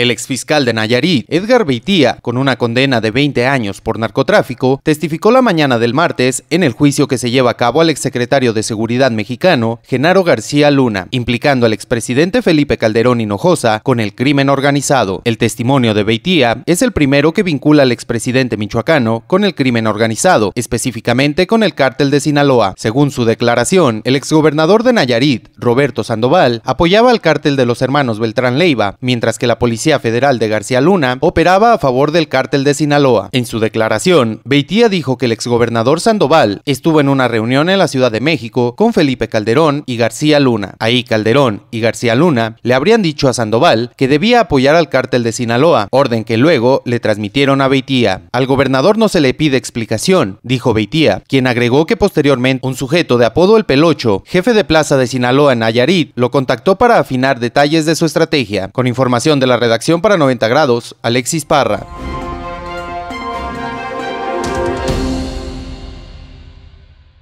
El exfiscal de Nayarit, Edgar Beitía, con una condena de 20 años por narcotráfico, testificó la mañana del martes en el juicio que se lleva a cabo al exsecretario de Seguridad mexicano, Genaro García Luna, implicando al expresidente Felipe Calderón Hinojosa con el crimen organizado. El testimonio de Beitía es el primero que vincula al expresidente michoacano con el crimen organizado, específicamente con el cártel de Sinaloa. Según su declaración, el exgobernador de Nayarit, Roberto Sandoval, apoyaba al cártel de los hermanos Beltrán Leiva, mientras que la policía Federal de García Luna, operaba a favor del cártel de Sinaloa. En su declaración, Beitía dijo que el exgobernador Sandoval estuvo en una reunión en la Ciudad de México con Felipe Calderón y García Luna. Ahí Calderón y García Luna le habrían dicho a Sandoval que debía apoyar al cártel de Sinaloa, orden que luego le transmitieron a Beitía. Al gobernador no se le pide explicación, dijo Beitía, quien agregó que posteriormente un sujeto de apodo El Pelocho, jefe de plaza de Sinaloa en Nayarit, lo contactó para afinar detalles de su estrategia. Con información de la redacción Acción para 90 grados, Alexis Parra.